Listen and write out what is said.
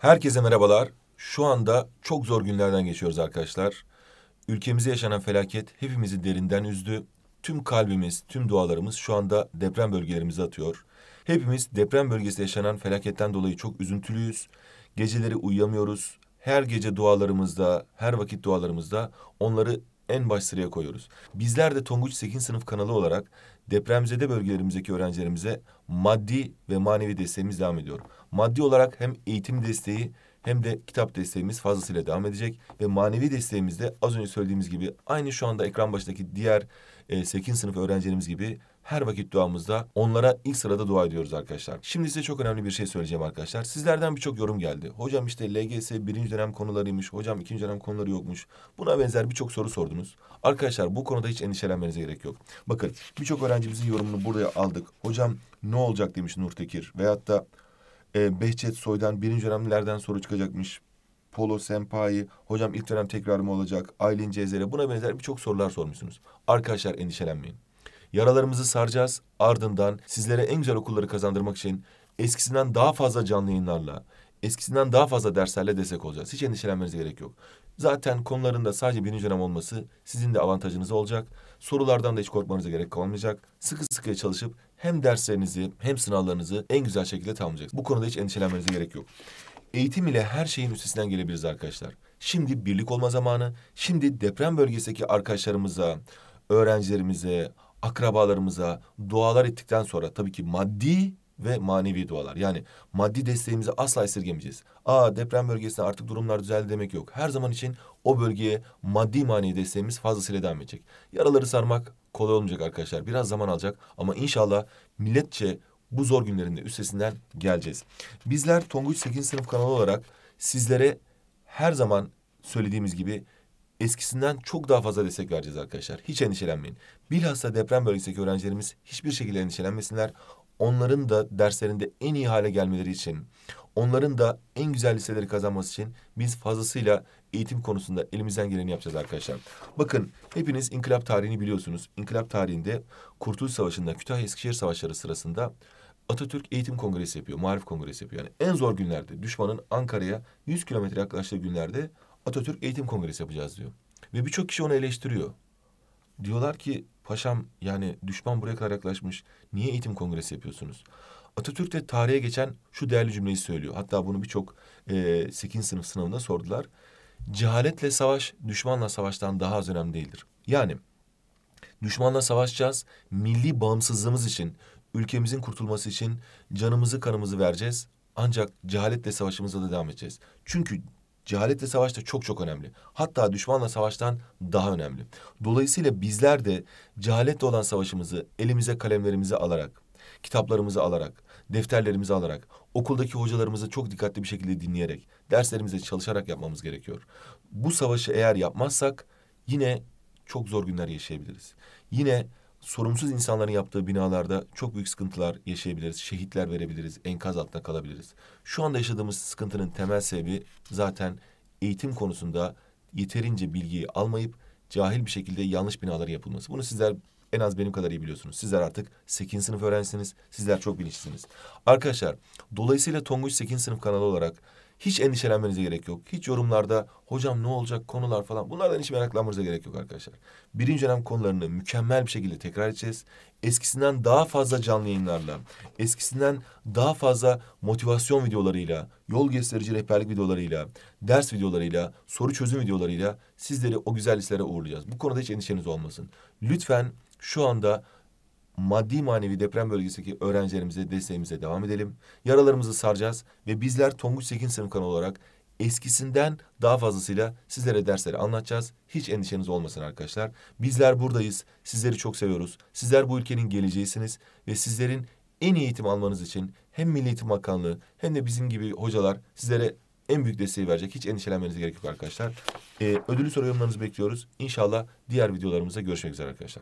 Herkese merhabalar. Şu anda çok zor günlerden geçiyoruz arkadaşlar. Ülkemize yaşanan felaket hepimizi derinden üzdü. Tüm kalbimiz, tüm dualarımız şu anda deprem bölgelerimize atıyor. Hepimiz deprem bölgesinde yaşanan felaketten dolayı çok üzüntülüyüz. Geceleri uyuyamıyoruz. Her gece dualarımızda, her vakit dualarımızda onları en baş sıraya koyuyoruz. Bizler de Tonguç 8. sınıf kanalı olarak depremzede bölgelerimizdeki öğrencilerimize maddi ve manevi desteğimiz devam ediyor. Maddi olarak hem eğitim desteği hem de kitap desteğimiz fazlasıyla devam edecek ve manevi desteğimiz de az önce söylediğimiz gibi aynı şu anda ekran başındaki diğer e, 8. sınıf öğrencilerimiz gibi her vakit duamızda onlara ilk sırada dua ediyoruz arkadaşlar. Şimdi size çok önemli bir şey söyleyeceğim arkadaşlar. Sizlerden birçok yorum geldi. Hocam işte LGS birinci dönem konularıymış, hocam ikinci dönem konuları yokmuş. Buna benzer birçok soru sordunuz. Arkadaşlar bu konuda hiç endişelenmenize gerek yok. Bakın birçok öğrencimizin yorumunu buraya aldık. Hocam ne olacak demiş Nurtekir. Veyahut da e, Behçet Soy'dan birinci dönemlerden soru çıkacakmış. Polo Senpai, hocam ilk dönem tekrar mı olacak? Aylin Cezere buna benzer birçok sorular sormuşsunuz. Arkadaşlar endişelenmeyin. Yaralarımızı saracağız. Ardından sizlere en güzel okulları kazandırmak için eskisinden daha fazla canlı yayınlarla, eskisinden daha fazla derslerle destek olacağız. Hiç endişelenmenize gerek yok. Zaten konularında sadece birinci dönem olması sizin de avantajınız olacak. Sorulardan da hiç korkmanıza gerek kalmayacak. Sıkı sıkıya çalışıp hem derslerinizi hem sınavlarınızı en güzel şekilde tamamlayacaksınız. Bu konuda hiç endişelenmenize gerek yok. Eğitim ile her şeyin üstesinden gelebiliriz arkadaşlar. Şimdi birlik olma zamanı. Şimdi deprem bölgesindeki arkadaşlarımıza, öğrencilerimize, akrabalarımıza dualar ettikten sonra tabii ki maddi ve manevi dualar. Yani maddi desteğimizi asla esirgemeyeceğiz. Aa deprem bölgesinde artık durumlar düzeldi demek yok. Her zaman için o bölgeye maddi manevi desteğimiz fazlasıyla devam edecek. Yaraları sarmak kolay olmayacak arkadaşlar. Biraz zaman alacak ama inşallah milletçe bu zor günlerinde üstesinden geleceğiz. Bizler Tonguç 8. sınıf kanalı olarak sizlere her zaman söylediğimiz gibi eskisinden çok daha fazla destek vereceğiz arkadaşlar. Hiç endişelenmeyin. Bilhassa deprem bölgesindeki öğrencilerimiz hiçbir şekilde endişelenmesinler. Onların da derslerinde en iyi hale gelmeleri için, onların da en güzel liseleri kazanması için biz fazlasıyla eğitim konusunda elimizden geleni yapacağız arkadaşlar. Bakın hepiniz inkılap tarihini biliyorsunuz. İnkılap tarihinde Kurtuluş Savaşı'nda Kütahya-Eskişehir Savaşları sırasında Atatürk Eğitim Kongresi yapıyor, Marif Kongresi yapıyor. Yani en zor günlerde düşmanın Ankara'ya 100 kilometre yaklaştığı günlerde Atatürk Eğitim Kongresi yapacağız diyor. Ve birçok kişi onu eleştiriyor. Diyorlar ki paşam yani düşman buraya kadar yaklaşmış. Niye eğitim kongresi yapıyorsunuz? Atatürk de tarihe geçen şu değerli cümleyi söylüyor. Hatta bunu birçok e, 8. sınıf sınavında sordular. Cehaletle savaş düşmanla savaştan daha az önemli değildir. Yani düşmanla savaşacağız. Milli bağımsızlığımız için, ülkemizin kurtulması için canımızı kanımızı vereceğiz. Ancak cehaletle savaşımıza da devam edeceğiz. Çünkü cehaletle savaş da çok çok önemli. Hatta düşmanla savaştan daha önemli. Dolayısıyla bizler de cehaletle olan savaşımızı elimize kalemlerimizi alarak, kitaplarımızı alarak, defterlerimizi alarak, okuldaki hocalarımızı çok dikkatli bir şekilde dinleyerek, derslerimize çalışarak yapmamız gerekiyor. Bu savaşı eğer yapmazsak yine çok zor günler yaşayabiliriz. Yine sorumsuz insanların yaptığı binalarda çok büyük sıkıntılar yaşayabiliriz. Şehitler verebiliriz, enkaz altında kalabiliriz. Şu anda yaşadığımız sıkıntının temel sebebi zaten eğitim konusunda yeterince bilgiyi almayıp cahil bir şekilde yanlış binaların yapılması. Bunu sizler en az benim kadar iyi biliyorsunuz. Sizler artık 8. sınıf öğrencisiniz. Sizler çok bilinçlisiniz. Arkadaşlar dolayısıyla Tonguç 8. sınıf kanalı olarak hiç endişelenmenize gerek yok. Hiç yorumlarda hocam ne olacak konular falan bunlardan hiç meraklanmanıza gerek yok arkadaşlar. Birinci dönem konularını mükemmel bir şekilde tekrar edeceğiz. Eskisinden daha fazla canlı yayınlarla, eskisinden daha fazla motivasyon videolarıyla, yol gösterici rehberlik videolarıyla, ders videolarıyla, soru çözüm videolarıyla sizleri o güzel liselere uğurlayacağız. Bu konuda hiç endişeniz olmasın. Lütfen şu anda maddi manevi deprem bölgesindeki öğrencilerimize desteğimize devam edelim. Yaralarımızı saracağız ve bizler Tonguç Sekin Sınıf kanalı olarak eskisinden daha fazlasıyla sizlere dersleri anlatacağız. Hiç endişeniz olmasın arkadaşlar. Bizler buradayız. Sizleri çok seviyoruz. Sizler bu ülkenin geleceğisiniz ve sizlerin en iyi eğitim almanız için hem Milli Eğitim Bakanlığı hem de bizim gibi hocalar sizlere en büyük desteği verecek. Hiç endişelenmeniz gerek yok arkadaşlar. Ee, ödülü soru yorumlarınızı bekliyoruz. İnşallah diğer videolarımızda görüşmek üzere arkadaşlar.